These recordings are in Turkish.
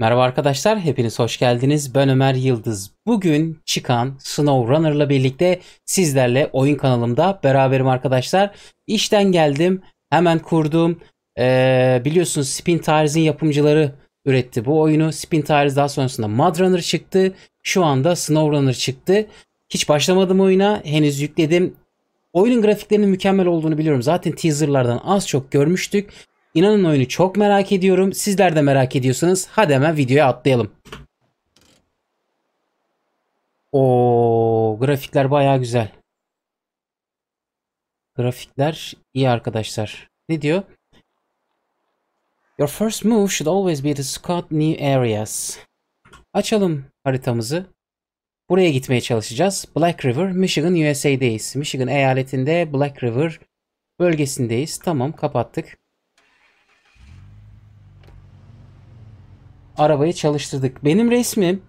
Merhaba arkadaşlar, hepiniz hoş geldiniz. Ben Ömer Yıldız. Bugün çıkan SnowRunner'la birlikte sizlerle oyun kanalımda beraberim arkadaşlar. İşten geldim, hemen kurdum. Ee, biliyorsunuz Spin Taries'in yapımcıları üretti bu oyunu. Spin Tires daha sonrasında Mudrunner çıktı. Şu anda SnowRunner çıktı. Hiç başlamadım oyuna, henüz yükledim. Oyunun grafiklerinin mükemmel olduğunu biliyorum. Zaten teaserlardan az çok görmüştük. İnanın oyunu çok merak ediyorum. Sizler de merak ediyorsanız hadi hemen videoya atlayalım. O grafikler baya güzel. Grafikler iyi arkadaşlar. Ne diyor? Your first move should always be to scout new areas. Açalım haritamızı. Buraya gitmeye çalışacağız. Black River, Michigan, USA'deyiz. Michigan eyaletinde Black River bölgesindeyiz. Tamam kapattık. arabayı çalıştırdık. Benim resmim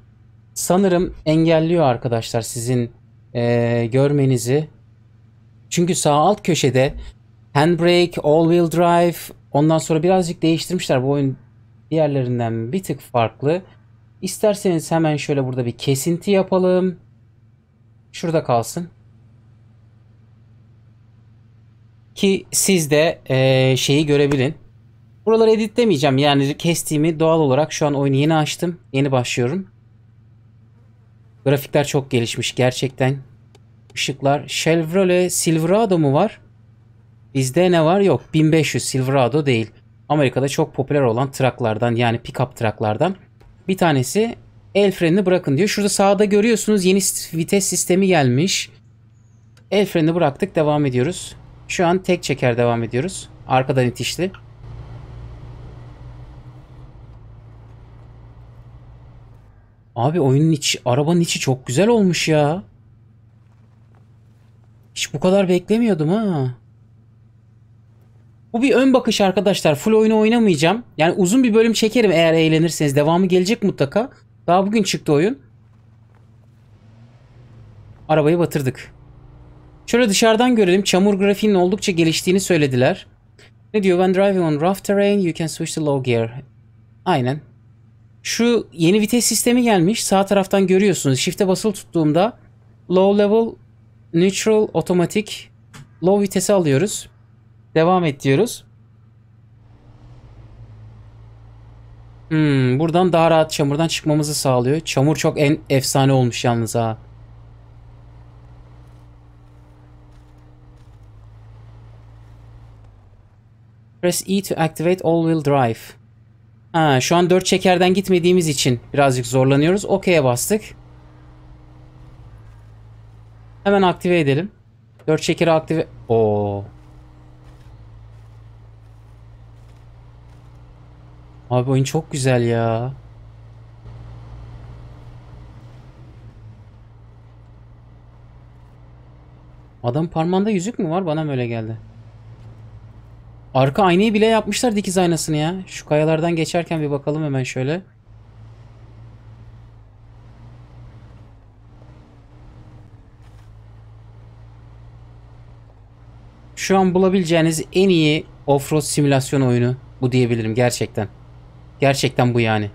sanırım engelliyor arkadaşlar sizin e, görmenizi. Çünkü sağ alt köşede handbrake, all wheel drive ondan sonra birazcık değiştirmişler. Bu oyun diğerlerinden bir tık farklı. İsterseniz hemen şöyle burada bir kesinti yapalım. Şurada kalsın. Ki siz de e, şeyi görebilin. Buraları editlemeyeceğim. Yani kestiğimi doğal olarak şu an oyunu yeni açtım. Yeni başlıyorum. Grafikler çok gelişmiş gerçekten. Işıklar. Chevrolet Silverado mu var? Bizde ne var? Yok. 1500 Silverado değil. Amerika'da çok popüler olan traklardan yani pickup traklardan. Bir tanesi el frenini bırakın diyor. Şurada sağda görüyorsunuz yeni vites sistemi gelmiş. El frenini bıraktık devam ediyoruz. Şu an tek çeker devam ediyoruz. Arkadan itişli. Abi oyunun içi, arabanın içi çok güzel olmuş ya. Hiç bu kadar beklemiyordum ha. Bu bir ön bakış arkadaşlar. Full oyunu oynamayacağım. Yani uzun bir bölüm çekerim eğer eğlenirseniz. Devamı gelecek mutlaka. Daha bugün çıktı oyun. Arabayı batırdık. Şöyle dışarıdan görelim. Çamur grafiğinin oldukça geliştiğini söylediler. Ne diyor? When driving on rough terrain you can switch to low gear. Aynen. Şu yeni vites sistemi gelmiş. Sağ taraftan görüyorsunuz. Shift'e basılı tuttuğumda low level neutral otomatik low vitesi alıyoruz. Devam et diyoruz. Hmm, buradan daha rahat çamurdan çıkmamızı sağlıyor. Çamur çok en efsane olmuş yalnız ha. Press E to activate all-wheel drive. Ha, şu an dört çekerden gitmediğimiz için birazcık zorlanıyoruz. OK'ye bastık. Hemen aktive edelim. Dört çekeri aktive... Oo. Abi oyun çok güzel ya. Adam parmağında yüzük mü var? Bana böyle geldi? Arka aynayı bile yapmışlar dikiz aynasını ya. Şu kayalardan geçerken bir bakalım hemen şöyle. Şu an bulabileceğiniz en iyi offroad simülasyon oyunu bu diyebilirim gerçekten. Gerçekten bu yani.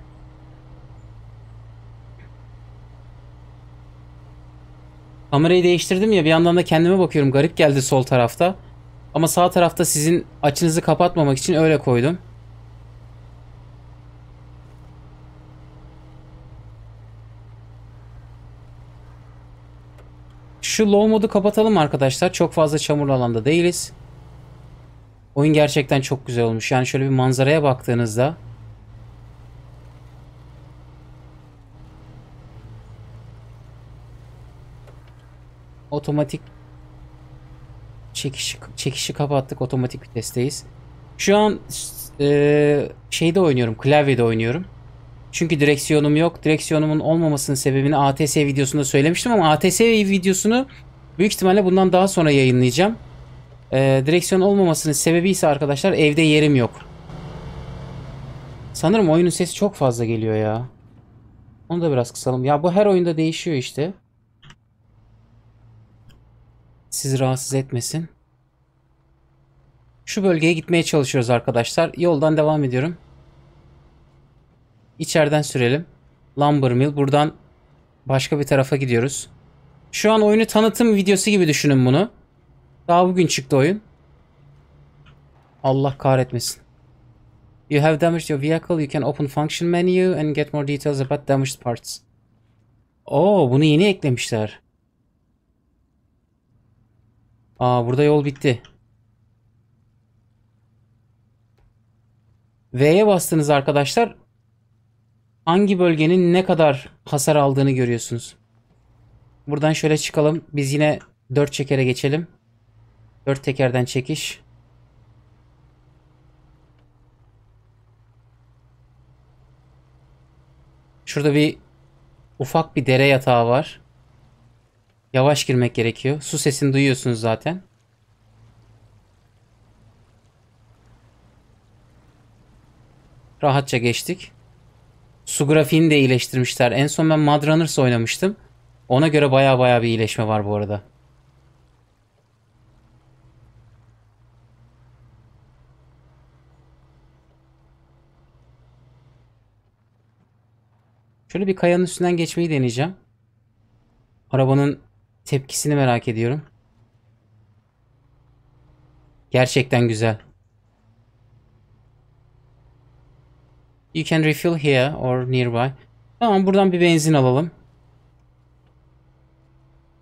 Kamerayı değiştirdim ya bir yandan da kendime bakıyorum garip geldi sol tarafta. Ama sağ tarafta sizin açınızı kapatmamak için öyle koydum. Şu low modu kapatalım arkadaşlar. Çok fazla çamur alanda değiliz. Oyun gerçekten çok güzel olmuş. Yani şöyle bir manzaraya baktığınızda otomatik çekişi, çekişi kapattık otomatik vitesteyiz. Şu an e, şeyde oynuyorum klavyede oynuyorum. Çünkü direksiyonum yok. Direksiyonumun olmamasının sebebini ATS videosunda söylemiştim ama ATS videosunu büyük ihtimalle bundan daha sonra yayınlayacağım. E, direksiyon olmamasının sebebi ise arkadaşlar evde yerim yok. Sanırım oyunun sesi çok fazla geliyor ya. Onu da biraz kısalım. Ya bu her oyunda değişiyor işte sizi rahatsız etmesin. Şu bölgeye gitmeye çalışıyoruz arkadaşlar. Yoldan devam ediyorum. İçeriden sürelim. Lumbermill. Buradan başka bir tarafa gidiyoruz. Şu an oyunu tanıtım videosu gibi düşünün bunu. Daha bugün çıktı oyun. Allah kahretmesin. You have damaged your vehicle. You can open function menu and get more details about damaged parts. Oo, bunu yeni eklemişler. Aa burada yol bitti. V'ye bastınız arkadaşlar. Hangi bölgenin ne kadar hasar aldığını görüyorsunuz. Buradan şöyle çıkalım. Biz yine 4 çekere geçelim. 4 tekerden çekiş. Şurada bir ufak bir dere yatağı var. Yavaş girmek gerekiyor. Su sesini duyuyorsunuz zaten. Rahatça geçtik. Su grafiğini de iyileştirmişler. En son ben Mudrunners oynamıştım. Ona göre baya baya bir iyileşme var bu arada. Şöyle bir kayanın üstünden geçmeyi deneyeceğim. Arabanın Tepkisini merak ediyorum. Gerçekten güzel. You can refill here or nearby. Tamam buradan bir benzin alalım.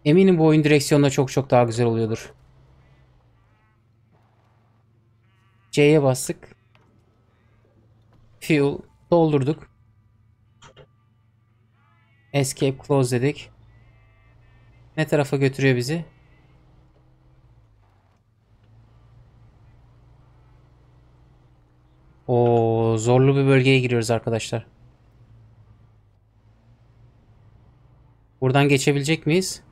Eminim bu oyun direksiyonda çok çok daha güzel oluyordur. C'ye bastık. Fuel doldurduk. Escape close dedik. Ne tarafa götürüyor bizi? O zorlu bir bölgeye giriyoruz arkadaşlar. Buradan geçebilecek miyiz?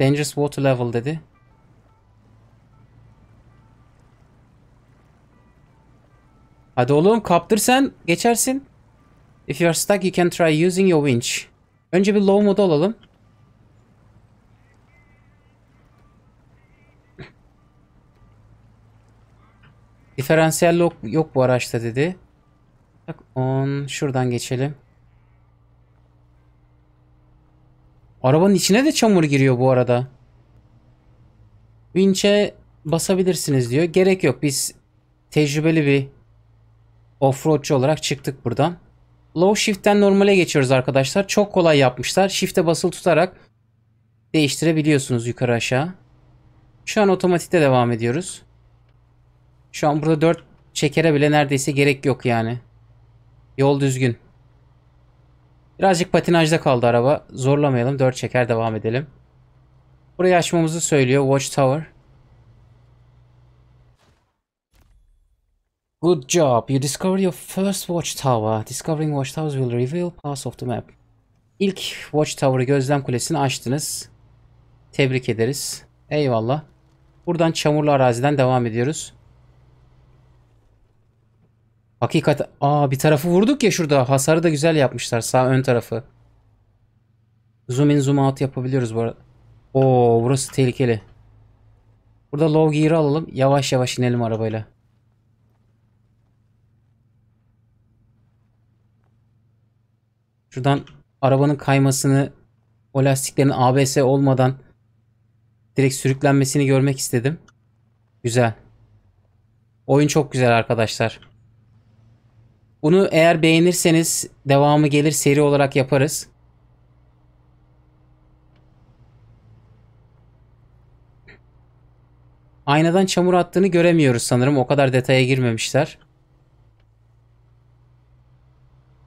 Dangerous water level dedi. Hadi oğlum kaptır sen geçersin. If you are stuck you can try using your winch. Önce bir low mode olalım. Diferansiyel yok, yok bu araçta dedi. Bak on şuradan geçelim. Arabanın içine de çamur giriyor bu arada. Winch'e basabilirsiniz diyor. Gerek yok. Biz tecrübeli bir offroadçu olarak çıktık buradan. Low shift'ten normale geçiyoruz arkadaşlar. Çok kolay yapmışlar. Shift'e basılı tutarak değiştirebiliyorsunuz yukarı aşağı. Şu an otomatikte devam ediyoruz. Şu an burada 4 çekere bile neredeyse gerek yok yani. Yol düzgün. Birazcık patinajda kaldı araba. Zorlamayalım. 4 çeker devam edelim. Burayı açmamızı söylüyor. Watchtower. Good job. You discovered your first watchtower. Discovering watchtowers will reveal parts of the map. İlk watchtower'ı gözlem kulesini açtınız. Tebrik ederiz. Eyvallah. Buradan çamurlu araziden devam ediyoruz. Hakikat... Aa bir tarafı vurduk ya şurada. Hasarı da güzel yapmışlar. Sağ ön tarafı. Zoom in zoom out yapabiliyoruz bu arada. Oo burası tehlikeli. Burada low gear'ı alalım. Yavaş yavaş inelim arabayla. Şuradan arabanın kaymasını o lastiklerin ABS olmadan direkt sürüklenmesini görmek istedim. Güzel. Oyun çok güzel arkadaşlar. Bunu eğer beğenirseniz devamı gelir seri olarak yaparız. Aynadan çamur attığını göremiyoruz sanırım. O kadar detaya girmemişler.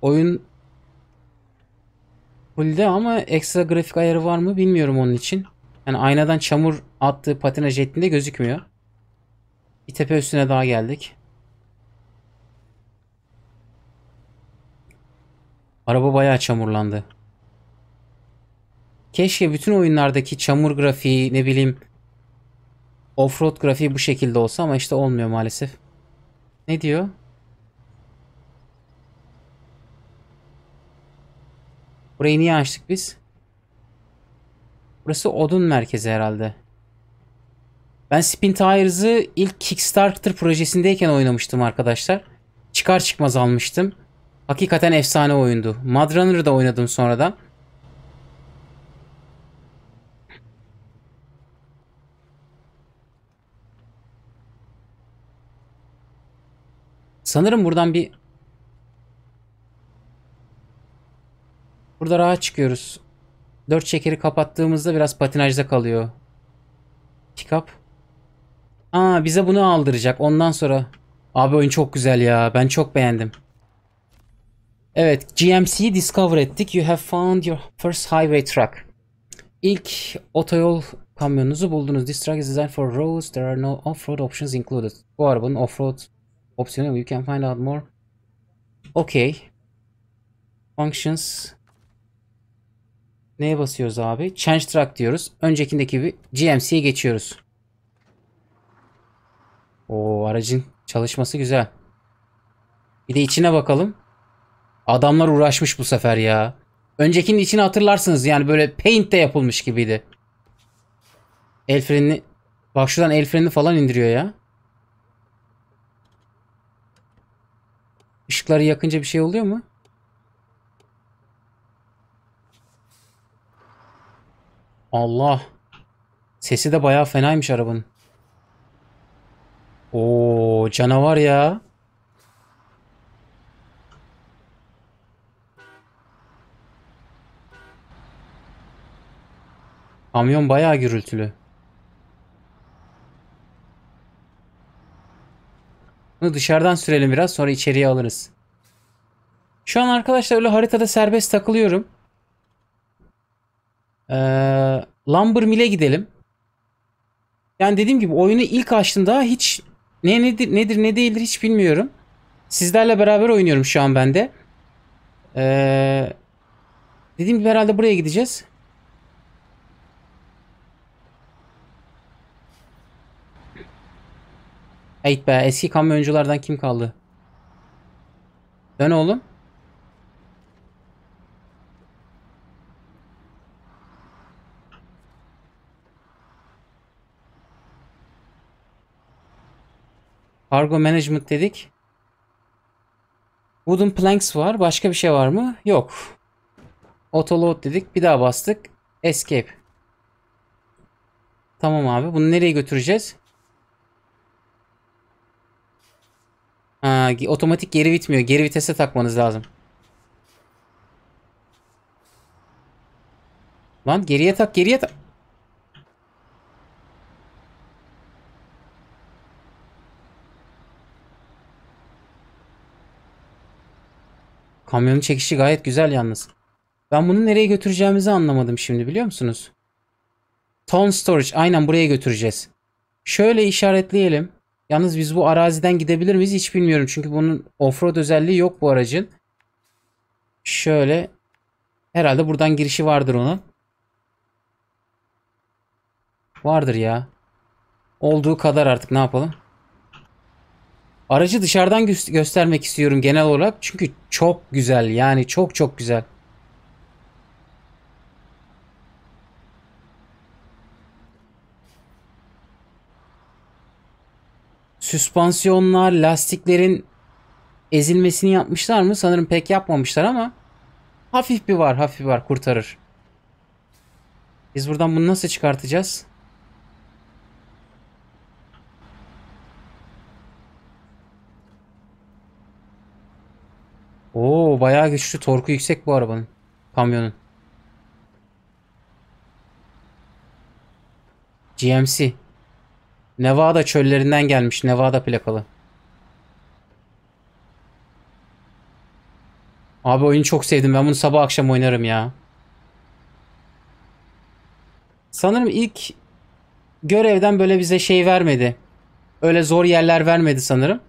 Oyun fullde ama ekstra grafik ayarı var mı bilmiyorum onun için. Yani aynadan çamur attığı patinaj ettiğinde gözükmüyor. Bir tepe üstüne daha geldik. Araba bayağı çamurlandı. Keşke bütün oyunlardaki çamur grafiği ne bileyim offroad grafiği bu şekilde olsa ama işte olmuyor maalesef. Ne diyor? Burayı niye açtık biz? Burası odun merkezi herhalde. Ben Spin Tires'ı ilk Kickstarter projesindeyken oynamıştım arkadaşlar. Çıkar çıkmaz almıştım. Hakikaten efsane oyundu. da oynadım sonradan. Sanırım buradan bir... Burada rahat çıkıyoruz. Dört şekeri kapattığımızda biraz patinajda kalıyor. Pickup. Aa bize bunu aldıracak. Ondan sonra... Abi oyun çok güzel ya. Ben çok beğendim. Evet, GMC'yi discover ettik. You have found your first highway truck. İlk otoyol kamyonunuzu buldunuz. This truck is designed for roads. There are no off-road options included. Bu arabanın off-road opsiyonu You can find out more. Okay. Functions. Neye basıyoruz abi? Change truck diyoruz. Öncekindeki bir GMC'ye geçiyoruz. O aracın çalışması güzel. Bir de içine bakalım. Adamlar uğraşmış bu sefer ya. Öncekinin içini hatırlarsınız yani böyle paint de yapılmış gibiydi. El frenini bak şuradan el frenini falan indiriyor ya. Işıkları yakınca bir şey oluyor mu? Allah. Sesi de bayağı fenaymış arabanın. Oo canavar ya. Kamyon bayağı gürültülü. Bunu dışarıdan sürelim biraz sonra içeriye alırız. Şu an arkadaşlar öyle haritada serbest takılıyorum. Ee, Lumber Mill'e gidelim. Yani dediğim gibi oyunu ilk açtığımda hiç ne nedir nedir ne değildir hiç bilmiyorum. Sizlerle beraber oynuyorum şu an ben de. Ee, dediğim gibi herhalde buraya gideceğiz. Eyt be eski kamyonculardan kim kaldı? Dön oğlum. Cargo Management dedik. Wooden Planks var. Başka bir şey var mı? Yok. Autoload dedik. Bir daha bastık. Escape. Tamam abi. Bunu nereye götüreceğiz? Ha, otomatik geri bitmiyor. Geri vitese takmanız lazım. Lan geriye tak geriye tak. Kamyonun çekişi gayet güzel yalnız. Ben bunu nereye götüreceğimizi anlamadım şimdi biliyor musunuz? Ton Storage aynen buraya götüreceğiz. Şöyle işaretleyelim. Yalnız biz bu araziden gidebilir miyiz hiç bilmiyorum. Çünkü bunun offroad özelliği yok bu aracın. Şöyle herhalde buradan girişi vardır onun. Vardır ya. Olduğu kadar artık ne yapalım. Aracı dışarıdan gö göstermek istiyorum genel olarak. Çünkü çok güzel yani çok çok güzel. süspansiyonlar, lastiklerin ezilmesini yapmışlar mı? Sanırım pek yapmamışlar ama hafif bir var, hafif bir var kurtarır. Biz buradan bunu nasıl çıkartacağız? Oo bayağı güçlü. Torku yüksek bu arabanın. Kamyonun. GMC. Nevada çöllerinden gelmiş. Nevada plakalı. Abi oyunu çok sevdim. Ben bunu sabah akşam oynarım ya. Sanırım ilk görevden böyle bize şey vermedi. Öyle zor yerler vermedi sanırım.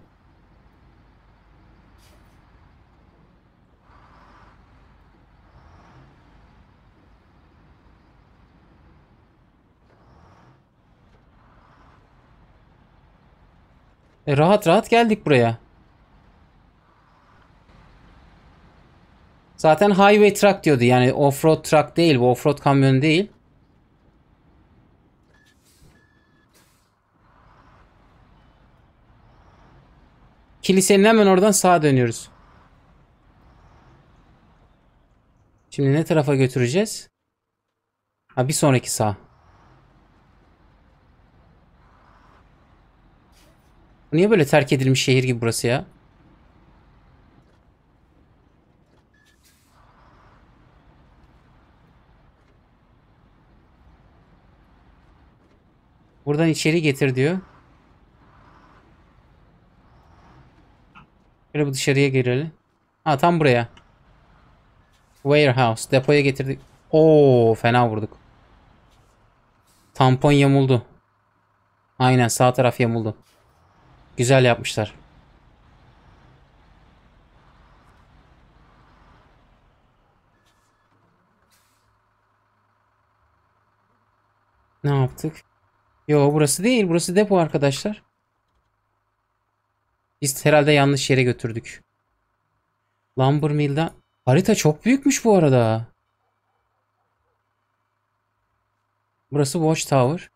E, rahat rahat geldik buraya. Zaten highway truck diyordu. Yani offroad truck değil. Bu offroad kamyon değil. Kilisenin hemen oradan sağa dönüyoruz. Şimdi ne tarafa götüreceğiz? Ha bir sonraki sağ. Niye böyle terk edilmiş şehir gibi burası ya? Buradan içeri getir diyor. Şöyle bu dışarıya girelim. Ha tam buraya. Warehouse. Depoya getirdik. Oo fena vurduk. Tampon yamuldu. Aynen sağ taraf yamuldu. Güzel yapmışlar. Ne yaptık? Yo burası değil. Burası depo arkadaşlar. Biz herhalde yanlış yere götürdük. Lumber Harita çok büyükmüş bu arada. Burası Watchtower.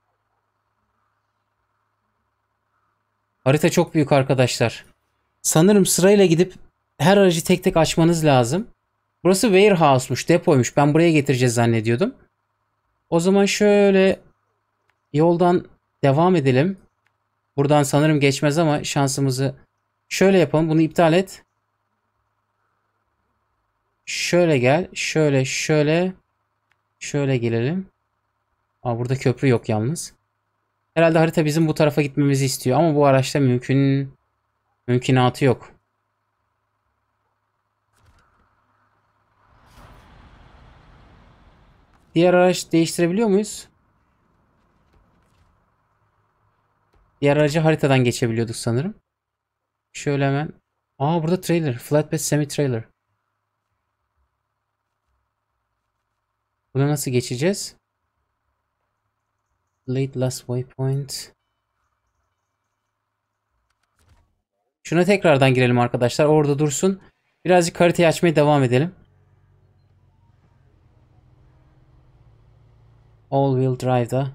Harita çok büyük arkadaşlar. Sanırım sırayla gidip her aracı tek tek açmanız lazım. Burası warehouse'muş, depoymuş. Ben buraya getireceğiz zannediyordum. O zaman şöyle yoldan devam edelim. Buradan sanırım geçmez ama şansımızı şöyle yapalım. Bunu iptal et. Şöyle gel. Şöyle şöyle şöyle gelelim. Aa, burada köprü yok yalnız. Herhalde harita bizim bu tarafa gitmemizi istiyor ama bu araçta mümkün mümkünatı yok. Diğer araç değiştirebiliyor muyuz? Diğer aracı haritadan geçebiliyorduk sanırım. Şöyle hemen. Aa burada trailer. Flatbed semi trailer. Buna nasıl geçeceğiz? Late last waypoint. Şuna tekrardan girelim arkadaşlar. Orada dursun. Birazcık haritayı açmaya devam edelim. All wheel drive'da.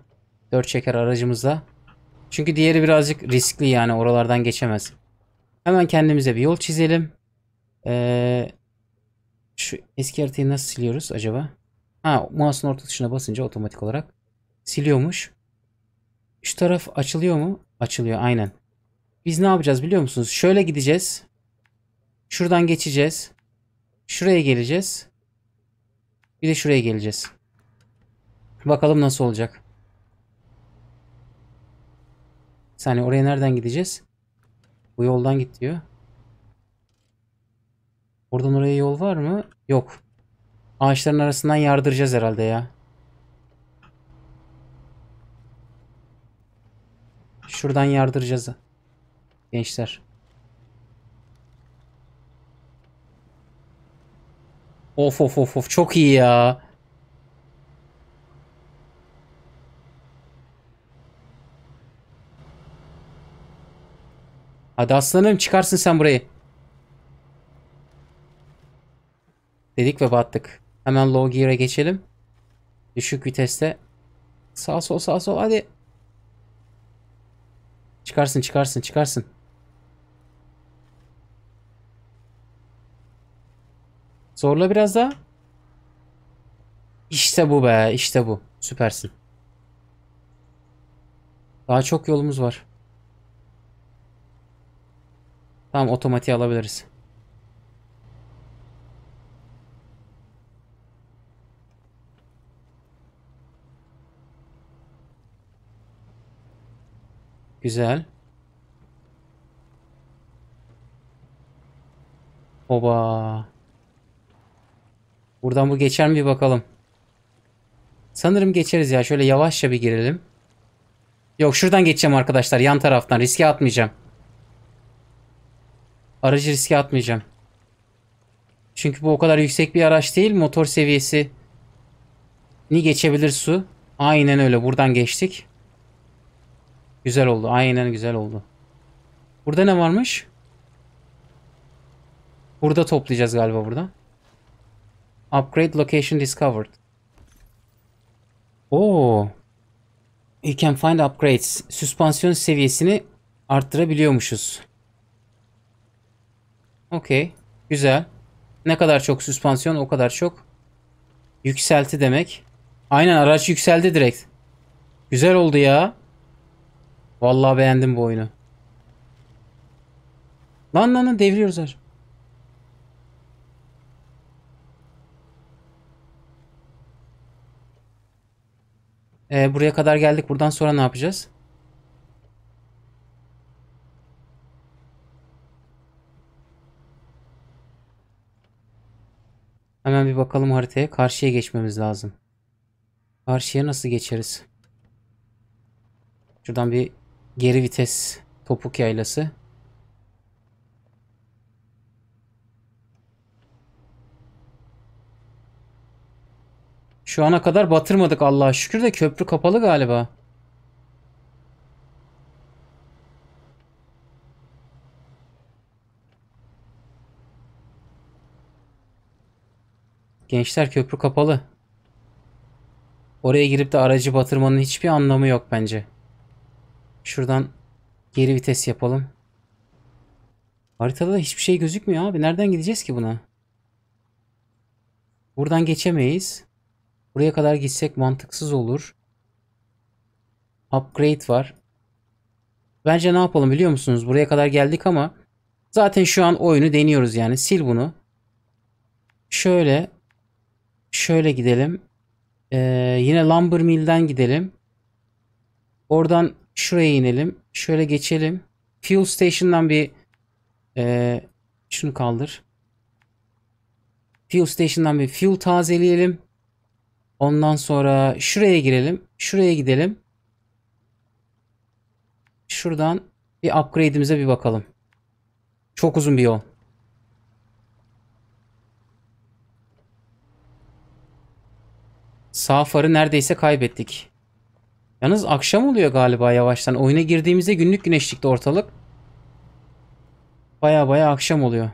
4 çeker aracımızda. Çünkü diğeri birazcık riskli yani oralardan geçemez. Hemen kendimize bir yol çizelim. Ee, şu eski haritayı nasıl siliyoruz acaba? Ha mouse'un orta tuşuna basınca otomatik olarak siliyormuş. Şu taraf açılıyor mu? Açılıyor aynen. Biz ne yapacağız biliyor musunuz? Şöyle gideceğiz. Şuradan geçeceğiz. Şuraya geleceğiz. Bir de şuraya geleceğiz. Bakalım nasıl olacak. Bir saniye oraya nereden gideceğiz? Bu yoldan git diyor. Oradan oraya yol var mı? Yok. Ağaçların arasından yardıracağız herhalde ya. Şuradan yardıracağız. Gençler. Of of of of çok iyi ya. Hadi aslanım çıkarsın sen burayı. Dedik ve battık. Hemen low gear'a geçelim. Düşük viteste. Sağ sol sağ sol hadi. Çıkarsın çıkarsın çıkarsın. Zorla biraz daha. İşte bu be işte bu. Süpersin. Daha çok yolumuz var. Tamam otomatiği alabiliriz. Güzel. Oba. Buradan bu geçer mi bir bakalım. Sanırım geçeriz ya. Şöyle yavaşça bir girelim. Yok şuradan geçeceğim arkadaşlar. Yan taraftan. Riske atmayacağım. Aracı riske atmayacağım. Çünkü bu o kadar yüksek bir araç değil. Motor seviyesi ni geçebilir su. Aynen öyle. Buradan geçtik. Güzel oldu. Aynen güzel oldu. Burada ne varmış? Burada toplayacağız galiba burada. Upgrade location discovered. Oo. You can find upgrades. Süspansiyon seviyesini arttırabiliyormuşuz. Okey. Güzel. Ne kadar çok süspansiyon o kadar çok yükselti demek. Aynen araç yükseldi direkt. Güzel oldu ya. Vallahi beğendim bu oyunu. Lan lan lan devriyoruz her. Ee, buraya kadar geldik. Buradan sonra ne yapacağız? Hemen bir bakalım haritaya. Karşıya geçmemiz lazım. Karşıya nasıl geçeriz? Şuradan bir Geri vites topuk yaylası. Şu ana kadar batırmadık Allah'a şükür de köprü kapalı galiba. Gençler köprü kapalı. Oraya girip de aracı batırmanın hiçbir anlamı yok bence. Şuradan geri vites yapalım. Haritada da hiçbir şey gözükmüyor abi. Nereden gideceğiz ki buna? Buradan geçemeyiz. Buraya kadar gitsek mantıksız olur. Upgrade var. Bence ne yapalım biliyor musunuz? Buraya kadar geldik ama zaten şu an oyunu deniyoruz yani. Sil bunu. Şöyle şöyle gidelim. Ee, yine Lumber Mill'den gidelim. Oradan Şuraya inelim. Şöyle geçelim. Fuel Station'dan bir e, şunu kaldır. Fuel Station'dan bir fuel tazeleyelim. Ondan sonra şuraya girelim. Şuraya gidelim. Şuradan bir upgrade'imize bir bakalım. Çok uzun bir yol. Sağ farı neredeyse kaybettik. Yalnız akşam oluyor galiba yavaştan. Oyuna girdiğimizde günlük güneşlikte ortalık. Baya baya akşam oluyor.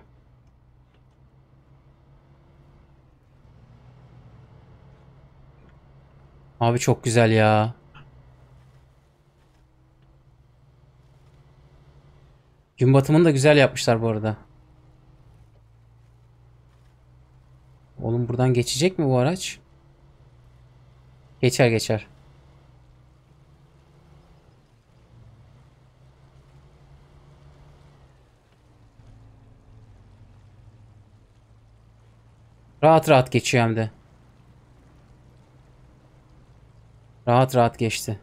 Abi çok güzel ya. Gün batımını da güzel yapmışlar bu arada. Oğlum buradan geçecek mi bu araç? Geçer geçer. Rahat rahat geçiyor hem de. Rahat rahat geçti.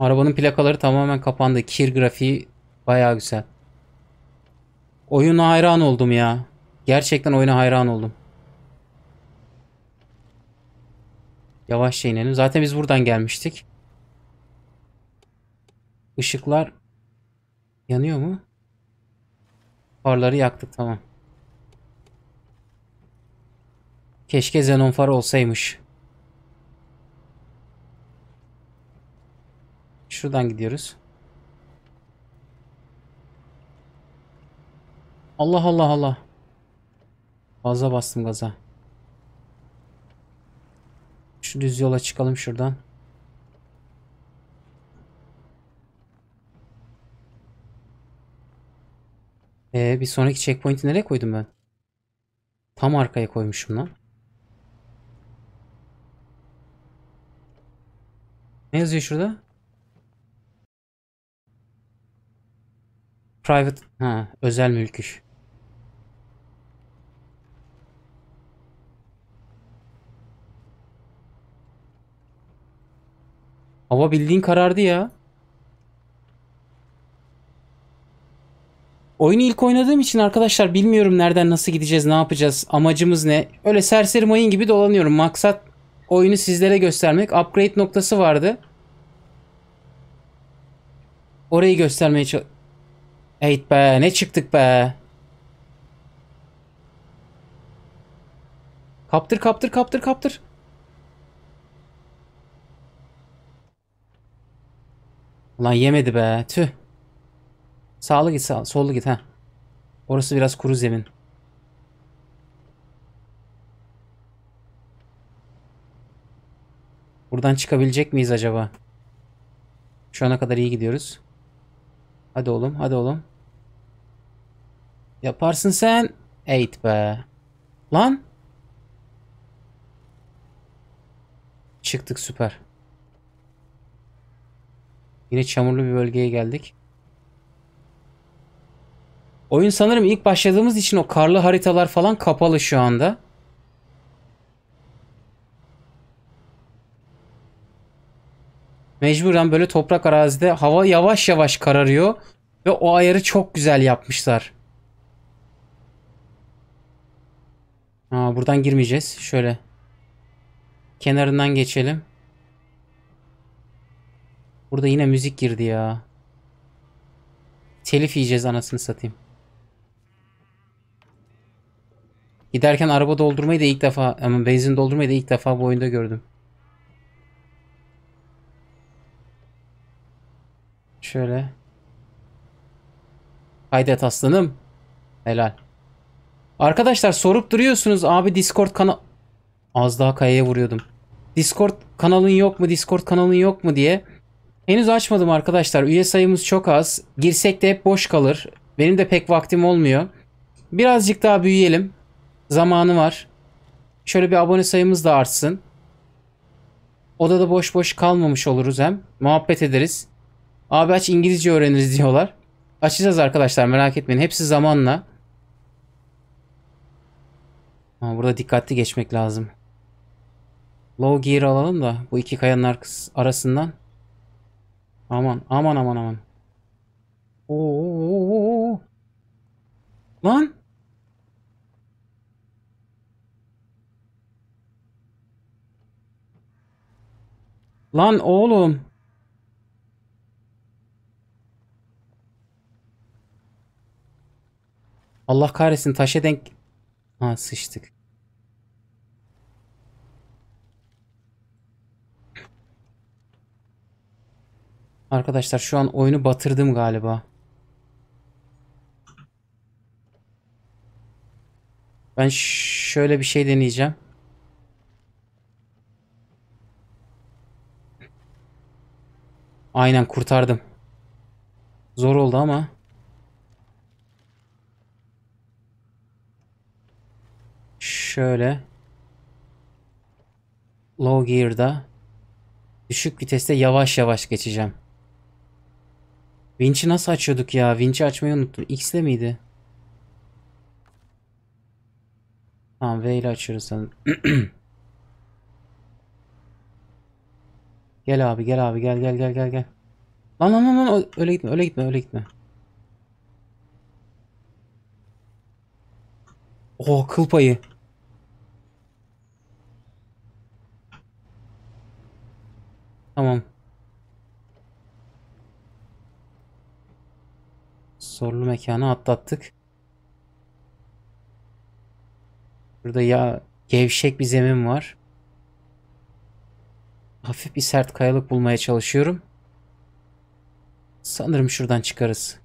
Arabanın plakaları tamamen kapandı. Kir grafiği baya güzel. Oyuna hayran oldum ya. Gerçekten oyuna hayran oldum. Yavaşça inelim. Zaten biz buradan gelmiştik. Işıklar Yanıyor mu? Farları yaktı tamam. Keşke xenon far olsaymış. Şuradan gidiyoruz. Allah Allah Allah. Fazla bastım gaza. Şu düz yola çıkalım şuradan. Ee, bir sonraki checkpoint'i nereye koydum ben? Tam arkaya koymuşum lan. Ne yazıyor şurada? Private, ha, özel mülküş. Hava bildiğin karardı ya. Oyunu ilk oynadığım için arkadaşlar bilmiyorum nereden nasıl gideceğiz, ne yapacağız, amacımız ne. Öyle serseri mayın gibi dolanıyorum. Maksat oyunu sizlere göstermek. Upgrade noktası vardı. Orayı göstermeye çalış... Eyt be ne çıktık be. Kaptır kaptır kaptır kaptır. Ulan yemedi be tüh. Sağlı git sağ, sollu git ha. Orası biraz kuru zemin. Buradan çıkabilecek miyiz acaba? Şu ana kadar iyi gidiyoruz. Hadi oğlum, hadi oğlum. Yaparsın sen. Eğit be. Lan. Çıktık süper. Yine çamurlu bir bölgeye geldik. Oyun sanırım ilk başladığımız için o karlı haritalar falan kapalı şu anda. Mecburen böyle toprak arazide hava yavaş yavaş kararıyor ve o ayarı çok güzel yapmışlar. Aa, buradan girmeyeceğiz. Şöyle kenarından geçelim. Burada yine müzik girdi ya. Telif yiyeceğiz anasını satayım. Giderken araba doldurmayı da ilk defa, ama benzin doldurmayı da ilk defa bu oyunda gördüm. Şöyle. Haydet aslanım. Helal. Arkadaşlar sorup duruyorsunuz abi Discord kanal... Az daha kayaya vuruyordum. Discord kanalın yok mu? Discord kanalın yok mu diye. Henüz açmadım arkadaşlar. Üye sayımız çok az. Girsek de hep boş kalır. Benim de pek vaktim olmuyor. Birazcık daha büyüyelim zamanı var. Şöyle bir abone sayımız da artsın. Odada boş boş kalmamış oluruz hem. Muhabbet ederiz. Abi aç İngilizce öğreniriz diyorlar. Açacağız arkadaşlar merak etmeyin. Hepsi zamanla. Ama burada dikkatli geçmek lazım. Low gear alalım da bu iki kayanın arkası, arasından. Aman aman aman aman. Oo. Lan. Lan oğlum. Allah kahretsin taşa denk. Ha sıçtık. Arkadaşlar şu an oyunu batırdım galiba. Ben şöyle bir şey deneyeceğim. Aynen kurtardım. Zor oldu ama. Şöyle. Low gear'da. Düşük viteste yavaş yavaş geçeceğim. Winch'i nasıl açıyorduk ya? Winch'i açmayı unuttum. X ile miydi? Tamam V ile açıyoruz sanırım. gel abi gel abi gel gel gel gel gel. Lan lan lan lan öyle gitme öyle gitme öyle gitme. Oh kıl payı. Tamam. Zorlu mekanı atlattık. Burada ya gevşek bir zemin var. Hafif bir sert kayalık bulmaya çalışıyorum. Sanırım şuradan çıkarız.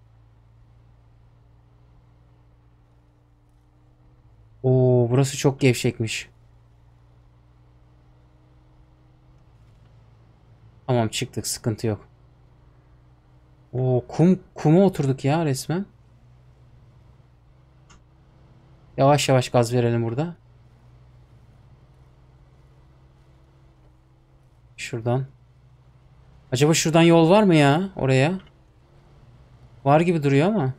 Oo burası çok gevşekmiş. Tamam çıktık sıkıntı yok. Oo kum kuma oturduk ya resmen. Yavaş yavaş gaz verelim burada. Şuradan. Acaba şuradan yol var mı ya oraya? Var gibi duruyor ama.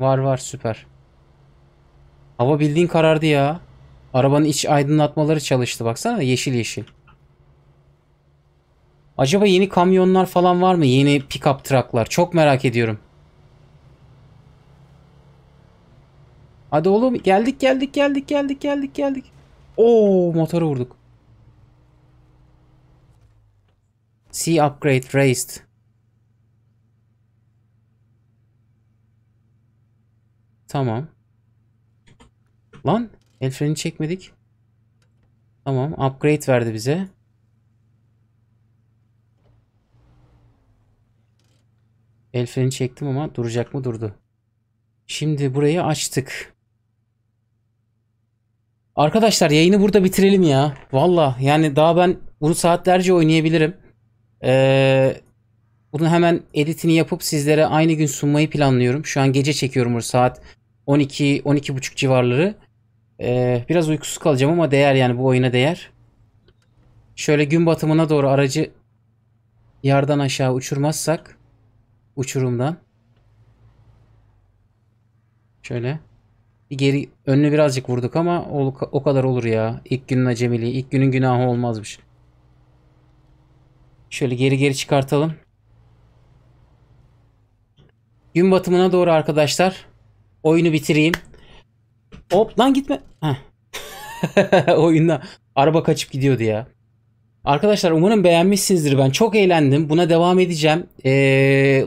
Var var süper. Hava bildiğin karardı ya. Arabanın iç aydınlatmaları çalıştı baksana yeşil yeşil. Acaba yeni kamyonlar falan var mı? Yeni pick-up trucklar. Çok merak ediyorum. Hadi oğlum geldik geldik geldik geldik geldik geldik. Oo motoru vurduk. C upgrade raised. Tamam. Lan el freni çekmedik. Tamam upgrade verdi bize. El freni çektim ama duracak mı durdu. Şimdi burayı açtık. Arkadaşlar yayını burada bitirelim ya. Valla yani daha ben bunu saatlerce oynayabilirim. Ee, bunun hemen editini yapıp sizlere aynı gün sunmayı planlıyorum. Şu an gece çekiyorum bu saat 12 12.30 civarları. Ee, biraz uykusuz kalacağım ama değer yani bu oyuna değer. Şöyle gün batımına doğru aracı yardan aşağı uçurmazsak uçurumdan şöyle bir geri önünü birazcık vurduk ama o, o kadar olur ya. İlk günün acemiliği, ilk günün günahı olmazmış. Şöyle geri geri çıkartalım. Gün batımına doğru arkadaşlar. Oyunu bitireyim. Hop lan gitme. Oyunda araba kaçıp gidiyordu ya. Arkadaşlar umarım beğenmişsinizdir ben. Çok eğlendim. Buna devam edeceğim. Ee,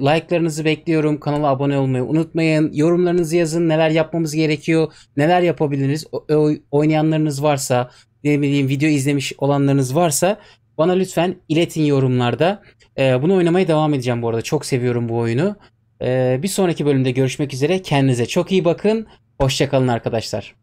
like'larınızı bekliyorum. Kanala abone olmayı unutmayın. Yorumlarınızı yazın. Neler yapmamız gerekiyor? Neler yapabiliriz? O, oynayanlarınız varsa, ne bileyim video izlemiş olanlarınız varsa bana lütfen iletin yorumlarda. E, bunu oynamaya devam edeceğim bu arada. Çok seviyorum bu oyunu. E, bir sonraki bölümde görüşmek üzere. Kendinize çok iyi bakın. Hoşçakalın arkadaşlar.